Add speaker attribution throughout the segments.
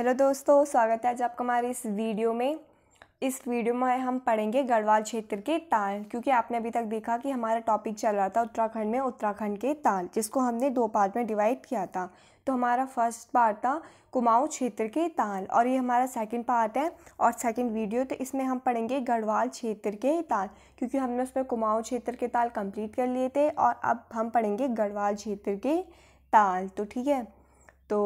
Speaker 1: hello दोस्तों स्वागत है आज आपका हमारे इस वीडियो में इस वीडियो में हम पढ़ेंगे गढ़वाल क्षेत्र के ताल क्योंकि आपने अभी तक देखा कि हमारा टॉपिक चल रहा था उत्तराखंड में उत्तराखंड के ताल जिसको हमने दो पार्ट में डिवाइड किया था तो हमारा फर्स्ट पार्ट था कुमाऊँ क्षेत्र के ताल और ये हमारा सेकेंड पार्ट है और सेकेंड वीडियो तो इसमें हम पढ़ेंगे गढ़वाल क्षेत्र के ताल क्योंकि हमने उसमें कुमाऊँ क्षेत्र के ताल कंप्लीट कर लिए थे और अब हम पढ़ेंगे गढ़वाल क्षेत्र के ताल तो ठीक है तो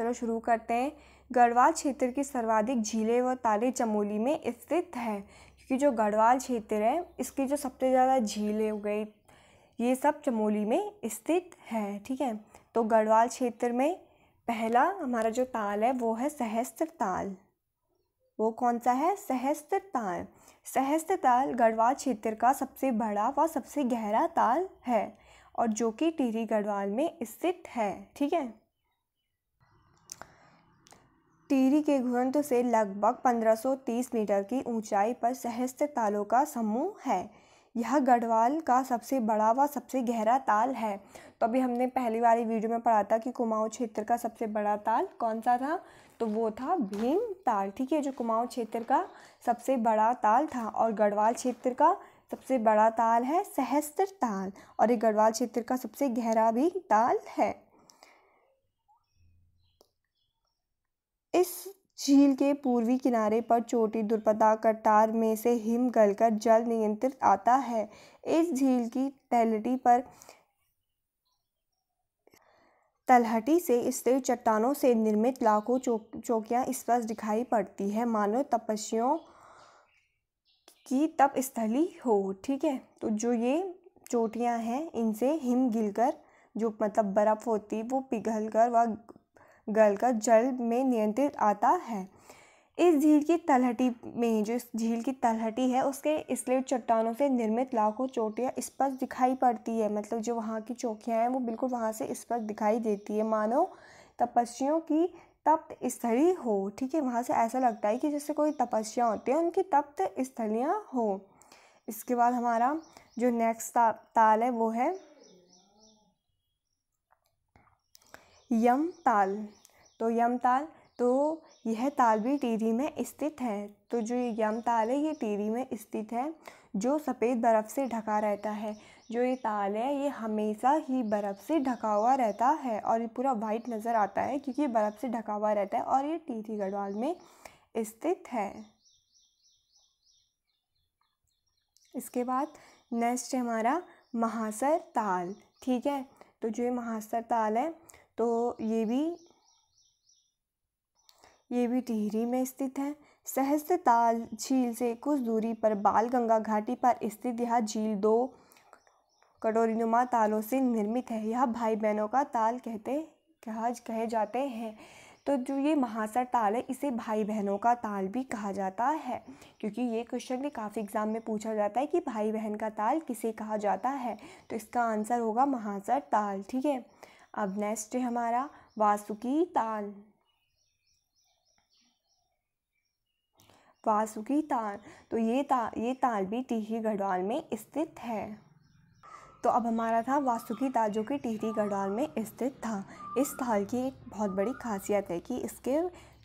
Speaker 1: चलो शुरू करते हैं गढ़वाल क्षेत्र की सर्वाधिक झीलें व ताले चमोली में स्थित है क्योंकि जो गढ़वाल क्षेत्र है इसकी जो सबसे ज़्यादा झीलें हो गई ये सब चमोली में स्थित है ठीक है तो गढ़वाल क्षेत्र में पहला हमारा जो ताल है वो है सहस्त्र ताल वो कौन सा है सहस्त्र ताल सहस्त्र ताल गढ़वाल क्षेत्र का सबसे बड़ा व सबसे गहरा ताल है और जो कि टिहरी गढ़वाल में स्थित है ठीक है टीरी के घुरंत से लगभग 1530 मीटर की ऊंचाई पर सहस्त्र तालों का समूह है यह गढ़वाल का सबसे बड़ा व सबसे गहरा ताल है तो अभी हमने पहली बारी वीडियो में पढ़ा था कि कुमाऊं क्षेत्र का सबसे बड़ा ताल कौन सा था तो वो था भीम ताल ठीक है जो कुमाऊं क्षेत्र का सबसे बड़ा ताल था और गढ़वाल क्षेत्र का सबसे बड़ा ताल है सहस्त्र ताल और ये गढ़वाल क्षेत्र का सबसे गहरा भी ताल है इस झील के पूर्वी किनारे पर चोटी दुर्पदा कटार में से हिम गलकर जल नियंत्रित आता है इस झील की तहलटी पर तलहटी से स्थिर चट्टानों से निर्मित लाखों चौक चौकियाँ स्पष्ट दिखाई पड़ती है मानो तपस्वियों की तप स्थली हो ठीक है तो जो ये चोटियाँ हैं इनसे हिम गिलकर जो मतलब बर्फ़ होती वो पिघल कर व गल का जल में नियंत्रित आता है इस झील की तलहटी में जो इस झील की तलहटी है उसके स्लेट चट्टानों से निर्मित लाखों चोटियाँ स्पष्ट दिखाई पड़ती है मतलब जो वहाँ की चौकियाँ हैं वो बिल्कुल वहाँ से स्पष्ट दिखाई देती है मानो तपस्वियों की तप्त स्थली हो ठीक है वहाँ से ऐसा लगता है कि जैसे कोई तपस्या होती है उनकी तप्त स्थलियाँ हो इसके बाद हमारा जो नेक्स्ट ता, ताल है वो है यम ताल तो यम ताल तो यह ताल भी टीरी में स्थित है तो जो ये यम ताल है ये टीरी में स्थित है जो सफ़ेद बर्फ़ से ढका रहता है जो ये ताल है ये हमेशा ही बर्फ़ से ढका हुआ रहता है और ये पूरा वाइट नज़र आता है क्योंकि बर्फ़ से ढका हुआ रहता है और ये टीरी गढ़वाल में स्थित है इसके बाद नेक्स्ट है हमारा महासर ताल ठीक है तो जो ये महासर ताल है तो ये भी ये भी टिहरी में स्थित है सहस्त्र ताल झील से कुछ दूरी पर बाल गंगा घाटी पर स्थित यह झील दो कटोरीनुमा तालों से निर्मित है यह भाई बहनों का ताल कहते कहा कहे जाते हैं तो जो ये महासर ताल है इसे भाई बहनों का ताल भी कहा जाता है क्योंकि ये क्वेश्चन भी काफ़ी एग्जाम में पूछा जाता है कि भाई बहन का ताल किसे कहा जाता है तो इसका आंसर होगा महासर ताल ठीक है अब नेक्स्ट है हमारा वासुकी ताल वासुकी ताल तो ये ता ये ताल भी टिहरी गढ़वाल में स्थित है तो अब हमारा था वासुकी ताल जो कि टिहरी गढ़वाल में स्थित था इस ताल की एक बहुत बड़ी खासियत है कि इसके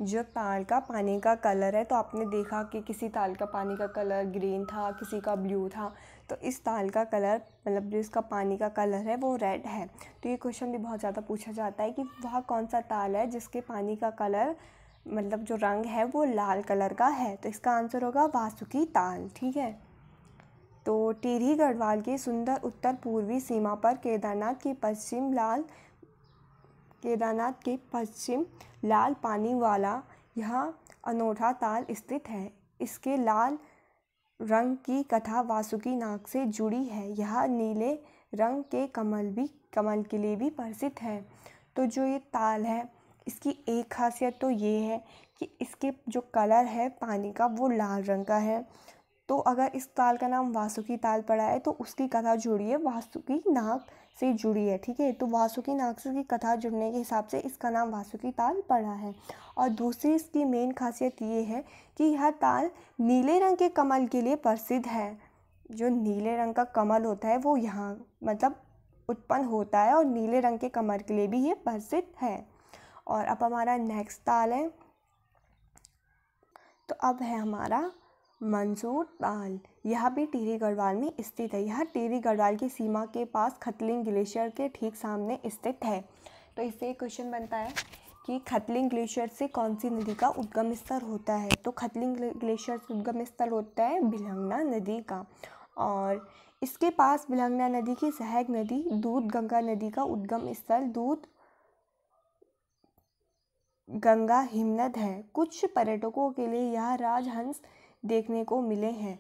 Speaker 1: जो ताल का पानी का कलर है तो आपने देखा कि किसी ताल का पानी का कलर ग्रीन था किसी का ब्लू था तो इस ताल का कलर मतलब जो इसका पानी का कलर है वो रेड है तो ये क्वेश्चन भी बहुत ज़्यादा पूछा जाता है कि वह कौन सा ताल है जिसके पानी का कलर मतलब जो रंग है वो लाल कलर का है तो इसका आंसर होगा वासुकी ताल ठीक है तो टीरी गढ़वाल की सुंदर उत्तर पूर्वी सीमा पर केदारनाथ की पश्चिम लाल केदारनाथ के पश्चिम लाल पानी वाला यह अनोठा ताल स्थित है इसके लाल रंग की कथा वासुकी नाग से जुड़ी है यह नीले रंग के कमल भी कमल के लिए भी प्रसिद्ध है तो जो ये ताल है इसकी एक खासियत तो ये है कि इसके जो कलर है पानी का वो लाल रंग का है तो अगर इस ताल का नाम वासुकी ताल पड़ा है तो उसकी कथा जुड़ी है वासुकी नाग से जुड़ी है ठीक है तो वासुकी नाग की कथा जुड़ने के हिसाब से इसका नाम वासुकी ताल पड़ा है और दूसरी इसकी मेन खासियत ये है कि यह ताल नीले रंग के कमल के लिए प्रसिद्ध है जो नीले रंग का कमल होता है वो यहाँ मतलब उत्पन्न होता है और नीले रंग के कमल के लिए भी ये प्रसिद्ध है और अब हमारा नेक्स्ट ताल है तो अब है हमारा मंसूर ताल यह भी टीरी गढ़वाल में स्थित है यह टीरी गढ़वाल की सीमा के पास खतलिंग ग्लेशियर के ठीक सामने स्थित है तो इससे एक क्वेश्चन बनता है कि खतलिंग ग्लेशियर से कौन सी नदी का उद्गम स्तर होता है तो खतलिंग ग्लेशियर से उद्गम स्थल होता है बिलंगना नदी का और इसके पास बिलंगना नदी की सहायक नदी दूध गंगा नदी का उद्गम स्थल दूध गंगा हिमनद है कुछ पर्यटकों के लिए यहाँ राजहंस देखने को मिले हैं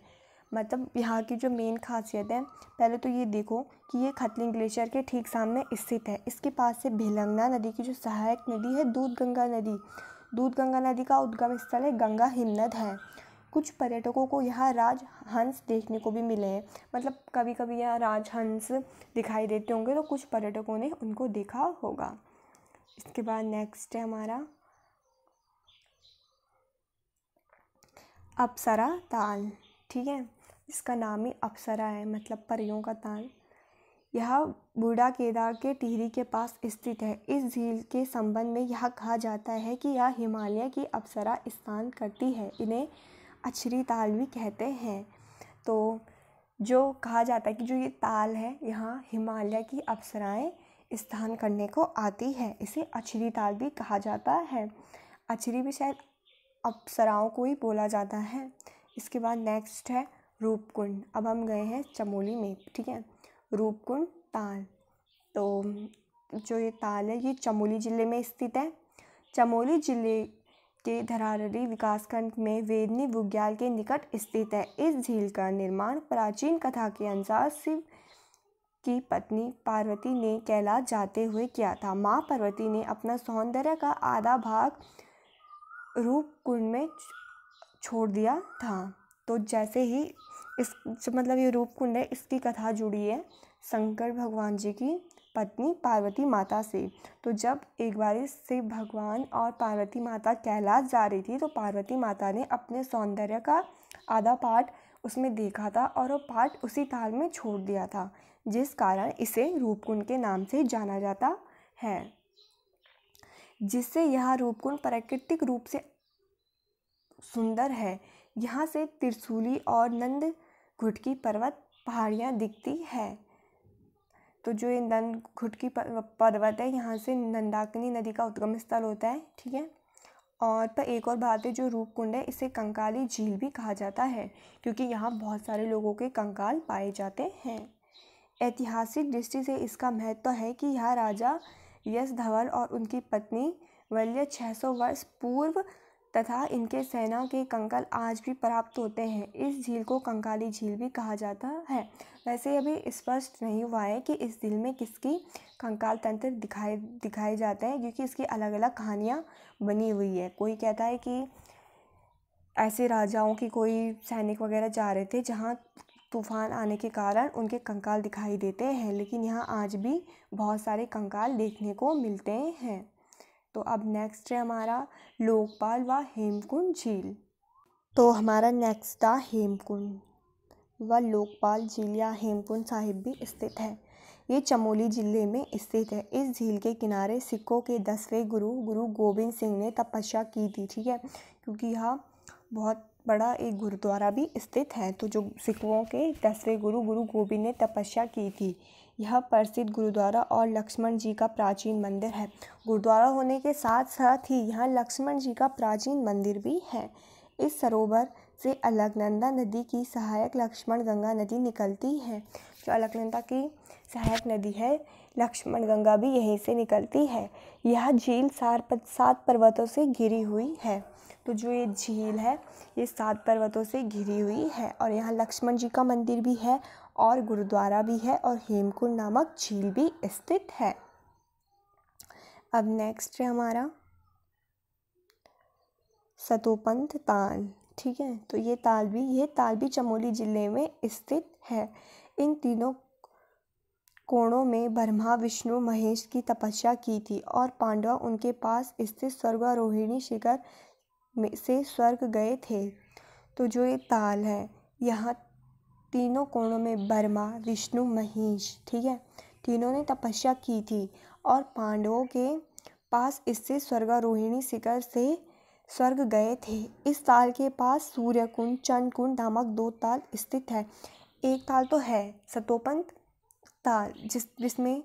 Speaker 1: मतलब यहाँ की जो मेन खासियत है पहले तो ये देखो कि ये खतलिंग ग्लेशियर के ठीक सामने स्थित है इसके पास से भिलंगना नदी की जो सहायक नदी है दूध गंगा नदी दूध गंगा नदी का उद्गम स्थल है गंगा हिमनद है कुछ पर्यटकों को यहाँ राजहंस देखने को भी मिले हैं मतलब कभी कभी यहाँ राजहंस दिखाई देते होंगे तो कुछ पर्यटकों ने उनको देखा होगा इसके बाद नेक्स्ट है हमारा अप्सरा ताल ठीक है इसका नाम ही अप्सरा है मतलब परियों का ताल यह बूढ़ा केदार के टिहरी के पास स्थित है इस झील के संबंध में यह कहा जाता है कि यह हिमालय की अप्सरा स्थान करती है इन्हें अछरी ताल भी कहते हैं तो जो कहा जाता है कि जो ये ताल है यहाँ हिमालय की अप्सराएं स्थान करने को आती है इसे अछरी ताल भी कहा जाता है अछरी भी शायद अप्सराओं को ही बोला जाता है इसके बाद नेक्स्ट है रूपकुंड अब हम गए हैं चमोली में ठीक है रूपकुंड ताल तो जो ये ताल है ये चमोली ज़िले में स्थित है चमोली ज़िले के धरारली विकासखंड में वेदनी बुग्याल के निकट स्थित है इस झील का निर्माण प्राचीन कथा के अनुसार शिव की पत्नी पार्वती ने कैलाश जाते हुए किया था माँ पार्वती ने अपना सौंदर्य का आधा भाग रूप कुंड में छोड़ दिया था तो जैसे ही इस मतलब ये रूप कुंड है इसकी कथा जुड़ी है शंकर भगवान जी की पत्नी पार्वती माता से तो जब एक बार से भगवान और पार्वती माता कैलाश जा रही थी तो पार्वती माता ने अपने सौंदर्य का आधा पार्ट उसमें देखा था और वो पार्ट उसी ताल में छोड़ दिया था जिस कारण इसे रूपकुंड के नाम से जाना जाता है जिससे यह रूपकुंड प्राकृतिक रूप से सुंदर है यहाँ से त्रिशूली और नंद घुटकी पर्वत पहाड़ियाँ दिखती है तो जो ये नंद घुटकी पर्वत है यहाँ से नंदाकिनी नदी का उद्गम स्थल होता है ठीक है और पर एक और बात है जो रूपकुंड है इसे कंकाली झील भी कहा जाता है क्योंकि यहाँ बहुत सारे लोगों के कंकाल पाए जाते हैं ऐतिहासिक दृष्टि से इसका महत्व तो है कि यह राजा यश धवन और उनकी पत्नी वल्य 600 वर्ष पूर्व तथा इनके सेना के कंकाल आज भी प्राप्त होते हैं इस झील को कंकाली झील भी कहा जाता है वैसे अभी स्पष्ट नहीं हुआ है कि इस झील में किसकी कंकाल तंत्र दिखाए दिखाए जाते हैं क्योंकि इसकी अलग अलग कहानियाँ बनी हुई है कोई कहता है कि ऐसे राजाओं की कोई सैनिक वगैरह जा रहे थे जहाँ तूफान आने के कारण उनके कंकाल दिखाई देते हैं लेकिन यहाँ आज भी बहुत सारे कंकाल देखने को मिलते हैं तो अब नेक्स्ट है हमारा लोकपाल व हेमकुंड झील तो हमारा नेक्स्ट था हेमकुंड व लोकपाल झील या हेमकुंड साहिब भी स्थित है ये चमोली जिले में स्थित है इस झील के किनारे सिखों के दसवें गुरु गुरु गोविंद सिंह ने तपस्या की थी ठीक है क्योंकि यह बहुत बड़ा एक गुरुद्वारा भी स्थित है तो जो सिखों के दसवें गुरु गुरु गोबिंद ने तपस्या की थी यह प्रसिद्ध गुरुद्वारा और लक्ष्मण जी का प्राचीन मंदिर है गुरुद्वारा होने के साथ साथ ही यहाँ लक्ष्मण जी का प्राचीन मंदिर भी है इस सरोवर से अलकनंदा नदी की सहायक लक्ष्मण गंगा नदी निकलती है जो अलकनंदा की सहायक नदी है लक्ष्मण गंगा भी यहीं से निकलती है यह झील सार सात पर्वतों से घिरी हुई है तो जो ये झील है ये सात पर्वतों से घिरी हुई है और यहाँ लक्ष्मण जी का मंदिर भी है और गुरुद्वारा भी है और हेमकुंड नामक झील भी स्थित है अब नेक्स्ट है हमारा सतोपंथ ताल ठीक है तो ये ताल भी ये ताल भी चमोली ज़िले में स्थित है इन तीनों कोणों में ब्रह्मा विष्णु महेश की तपस्या की थी और पांडवा उनके पास स्थित स्वर्गारोहिणी शिखर से स्वर्ग गए थे तो जो ये ताल है यहाँ तीनों कोणों में बर्मा विष्णु महेश ठीक है तीनों ने तपस्या की थी और पांडवों के पास इससे स्वर्गारोहिणी शिखर से स्वर्ग गए थे इस ताल के पास सूर्यकुंड कुंड नामक दो ताल स्थित है एक ताल तो है सतोपंत ताल जिस जिसमें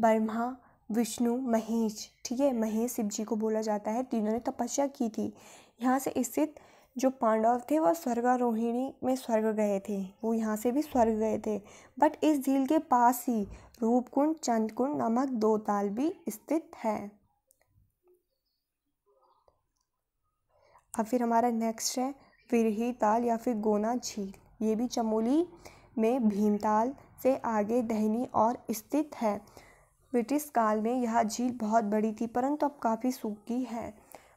Speaker 1: ब्रह्मा विष्णु महेश ठीक है महेश शिव जी को बोला जाता है तीनों ने तपस्या की थी यहाँ से स्थित जो पांडव थे वह स्वर्गारोहिणी में स्वर्ग गए थे वो यहाँ से भी स्वर्ग गए थे बट इस झील के पास ही रूपकुंड चंदकुंड नामक दो ताल भी स्थित है अब फिर हमारा नेक्स्ट है विरही ताल या फिर गोना झील ये भी चमोली में भीमताल से आगे दहनी और स्थित है ब्रिटिश काल में यह झील बहुत बड़ी थी परंतु अब काफ़ी सूखी है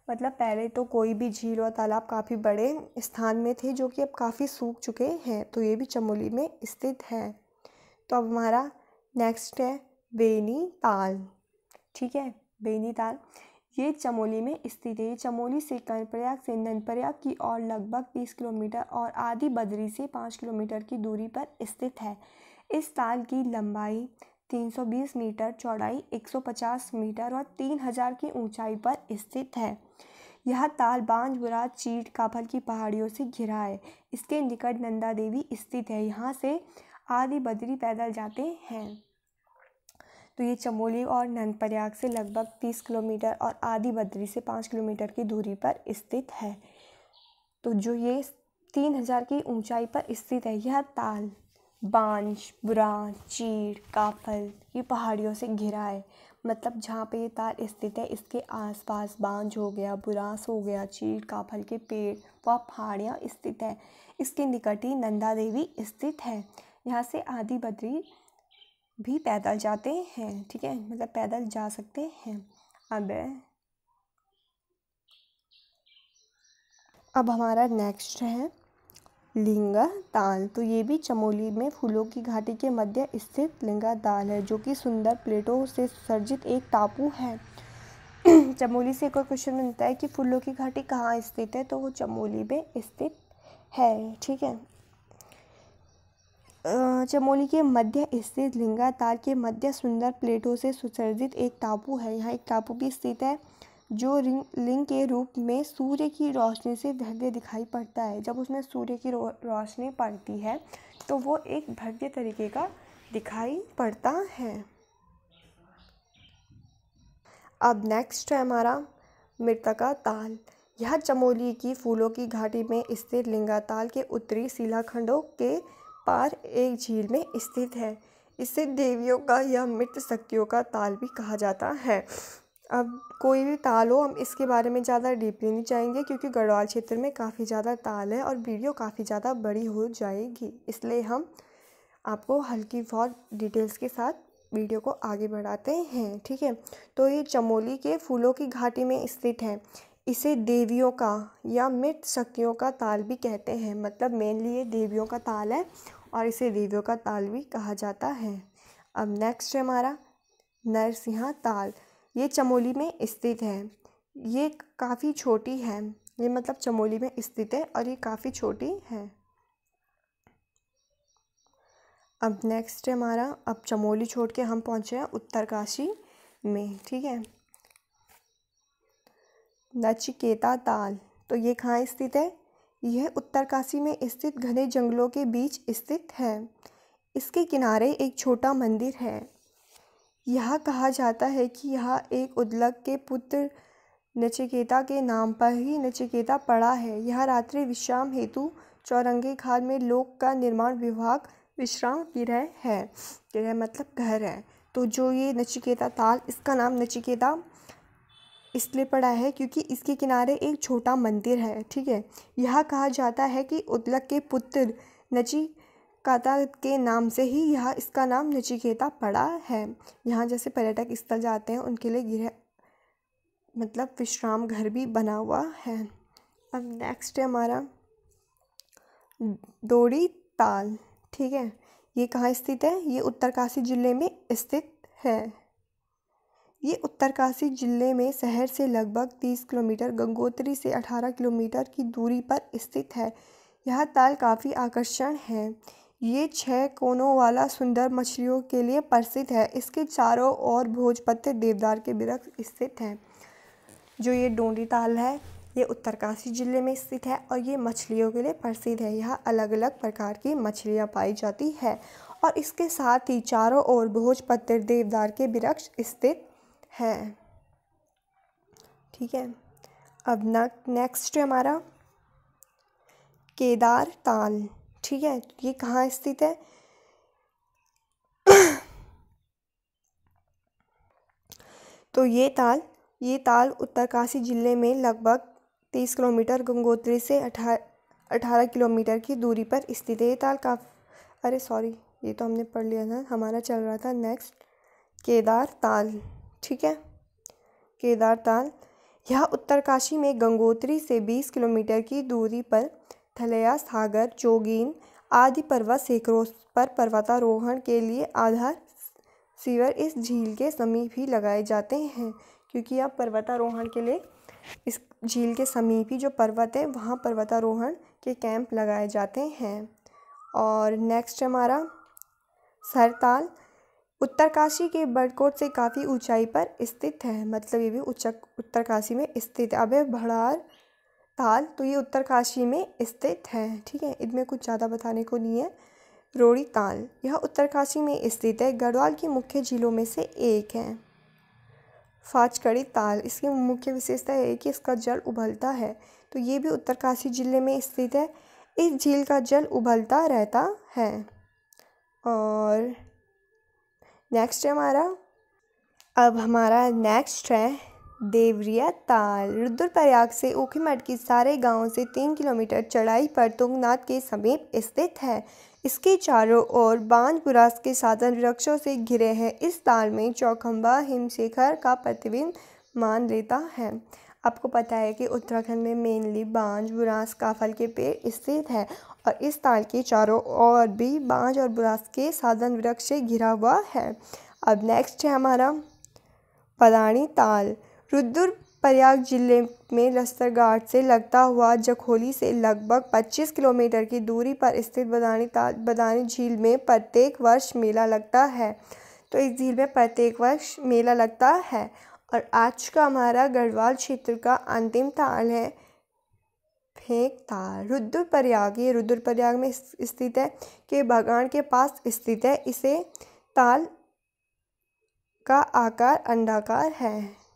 Speaker 1: मतलब पहले तो कोई भी झील और तालाब काफ़ी बड़े स्थान में थे जो कि अब काफ़ी सूख चुके हैं तो ये भी चमोली में स्थित है तो अब हमारा नेक्स्ट है ताल ठीक है ताल ये चमोली में स्थित है ये चमोली से कर्णप्रयाग से नंदप्रयाग की ओर लगभग तीस किलोमीटर और आदि बदरी से पाँच किलोमीटर की दूरी पर स्थित है इस ताल की लंबाई 320 मीटर चौड़ाई 150 मीटर और 3000 की ऊंचाई पर स्थित है यह ताल बांजबुरा चीट काफल की पहाड़ियों से घिरा है इसके निकट नंदा देवी स्थित है यहाँ से आदि बद्री पैदल जाते हैं तो ये चमोली और नंदप्रयाग से लगभग तीस किलोमीटर और आदि बद्री से पाँच किलोमीटर की दूरी पर स्थित है तो जो ये तीन हज़ार की ऊंचाई पर स्थित है यह ताल बांश बुरा चीड़ काफल ये पहाड़ियों से घिरा है मतलब जहाँ पे ये तार स्थित है इसके आसपास बांझ हो गया बुरास हो गया चीड़ काफल के पेड़ व पहाड़ियाँ स्थित है इसके निकट ही नंदा देवी स्थित है यहाँ से आदि बद्री भी पैदल जाते हैं ठीक है मतलब पैदल जा सकते हैं अब अब हमारा नेक्स्ट है लिंगा ताल तो ये भी चमोली में फूलों की घाटी के मध्य स्थित लिंगा ताल है जो कि सुंदर प्लेटों से सर्जित एक टापू है चमोली से एक और क्वेश्चन मिलता है कि फूलों की घाटी कहाँ स्थित है तो वो चमोली में स्थित है ठीक है चमोली के मध्य स्थित लिंगा ताल के मध्य सुंदर प्लेटों से सुसर्जित एक टापू है यहाँ एक टापू भी स्थित है जो रिंग लिंग के रूप में सूर्य की रोशनी से भव्य दिखाई पड़ता है जब उसमें सूर्य की रोशनी पड़ती है तो वो एक भव्य तरीके का दिखाई पड़ता है अब नेक्स्ट है हमारा मृतका ताल यह चमोली की फूलों की घाटी में स्थित लिंगा ताल के उत्तरी शिलाखंडों के पार एक झील में स्थित है इसे देवियों का या मृत शक्तियों का ताल भी कहा जाता है अब कोई भी ताल हो हम इसके बारे में ज़्यादा डीपली नहीं जाएंगे क्योंकि गढ़वाल क्षेत्र में काफ़ी ज़्यादा ताल है और वीडियो काफ़ी ज़्यादा बड़ी हो जाएगी इसलिए हम आपको हल्की बहुत डिटेल्स के साथ वीडियो को आगे बढ़ाते हैं ठीक है तो ये चमोली के फूलों की घाटी में स्थित है इसे देवियों का या मृत शक्तियों का ताल भी कहते हैं मतलब मेनली ये देवियों का ताल है और इसे देवियों का ताल भी कहा जाता है अब नेक्स्ट है हमारा नरसिंहा ताल ये चमोली में स्थित है ये काफ़ी छोटी है ये मतलब चमोली में स्थित है और ये काफ़ी छोटी है अब नेक्स्ट है हमारा अब चमोली छोड़ के हम पहुँचे हैं उत्तरकाशी में ठीक है नचिकेता ताल तो ये कहाँ स्थित है यह उत्तरकाशी में स्थित घने जंगलों के बीच स्थित है इसके किनारे एक छोटा मंदिर है यह कहा जाता है कि यह एक उदलक के पुत्र नचिकेता के नाम पर ही नचिकेता पड़ा है यह रात्रि विश्राम हेतु चौरंगे खाल में लोक का निर्माण विभाग विश्राम गृह है गृह मतलब घर है तो जो ये नचिकेता ताल इसका नाम नचिकेता इसलिए पड़ा है क्योंकि इसके किनारे एक छोटा मंदिर है ठीक है यह कहा जाता है कि उदलक के पुत्र नची काता के नाम से ही यह इसका नाम नचिकेता पड़ा है यहाँ जैसे पर्यटक स्थल जाते हैं उनके लिए गृह मतलब विश्राम घर भी बना हुआ है अब नेक्स्ट है हमारा डोरी ताल ठीक है ये कहाँ स्थित है ये उत्तरकाशी जिले में स्थित है ये उत्तरकाशी जिले में शहर से लगभग तीस किलोमीटर गंगोत्री से अठारह किलोमीटर की दूरी पर स्थित है यह ताल काफ़ी आकर्षण है ये छः कोनों वाला सुंदर मछलियों के लिए प्रसिद्ध है इसके चारों ओर भोजपत्र देवदार के वृक्ष स्थित हैं जो ये डोंडी ताल है ये उत्तरकाशी जिले में स्थित है और ये मछलियों के लिए प्रसिद्ध है यहाँ अलग अलग प्रकार की मछलियाँ पाई जाती है और इसके साथ ही चारों ओर भोजपत्र देवदार के वृक्ष स्थित हैं ठीक है अब नेक्स्ट हमारा केदार ताल ठीक है ये कहाँ स्थित है तो ये ताल ये ताल उत्तरकाशी जिले में लगभग तीस किलोमीटर गंगोत्री से अठारह अठारह किलोमीटर की दूरी पर स्थित है ये ताल का अरे सॉरी ये तो हमने पढ़ लिया था हमारा चल रहा था नेक्स्ट केदार ताल ठीक है केदार ताल यह उत्तरकाशी में गंगोत्री से बीस किलोमीटर की दूरी पर थलैया सागर जोगीन आदि पर्वत सैकड़ों पर पर्वतारोहण के लिए आधार शिविर इस झील के समीप ही लगाए जाते हैं क्योंकि आप पर्वतारोहण के लिए इस झील के समीप ही जो पर्वत है वहाँ पर्वतारोहण के कैंप लगाए जाते हैं और नेक्स्ट हमारा सरताल उत्तरकाशी के बड़कोट से काफ़ी ऊंचाई पर स्थित है मतलब ये भी उच्च उत्तरकाशी में स्थित है अब भड़ार ताल तो ये उत्तरकाशी में स्थित है ठीक है इनमें कुछ ज़्यादा बताने को नहीं है रोड़ी ताल यह उत्तरकाशी में स्थित है गढ़वाल के मुख्य जिलों में से एक है फाचकड़ी ताल इसकी मुख्य विशेषता है कि इसका जल उबलता है तो ये भी उत्तरकाशी जिले में स्थित है इस झील का जल उबलता रहता है और नेक्स्ट है हमारा अब हमारा नेक्स्ट है देवरिया ताल रुद्रप्रयाग से मठ की सारे गांवों से तीन किलोमीटर चढ़ाई पर तुंगनाथ के समीप स्थित है इसके चारों ओर बांध बुरास के साधन वृक्षों से घिरे हैं इस ताल में चौखंबा हिमशेखर का प्रतिबिंब मान लेता है आपको पता है कि उत्तराखंड में मेनली बांझ बुरास काफल के पेड़ स्थित है और इस ताल के चारों ओर भी बांझ और बुरास के साधन वृक्ष से घिरा हुआ है अब नेक्स्ट है हमारा पदाणी ताल रुद्र प्रयाग जिले में लस्करघाट से लगता हुआ जखोली से लगभग 25 किलोमीटर की दूरी पर स्थित बदानी ताल बदानी झील में प्रत्येक वर्ष मेला लगता है तो इस झील में प्रत्येक वर्ष मेला लगता है और आज का हमारा गढ़वाल क्षेत्र का अंतिम ताल है फेंक ताल प्रयाग ये रुद्र प्रयाग में स्थित है के बागान के पास स्थित है इसे ताल का आकार अंडाकार है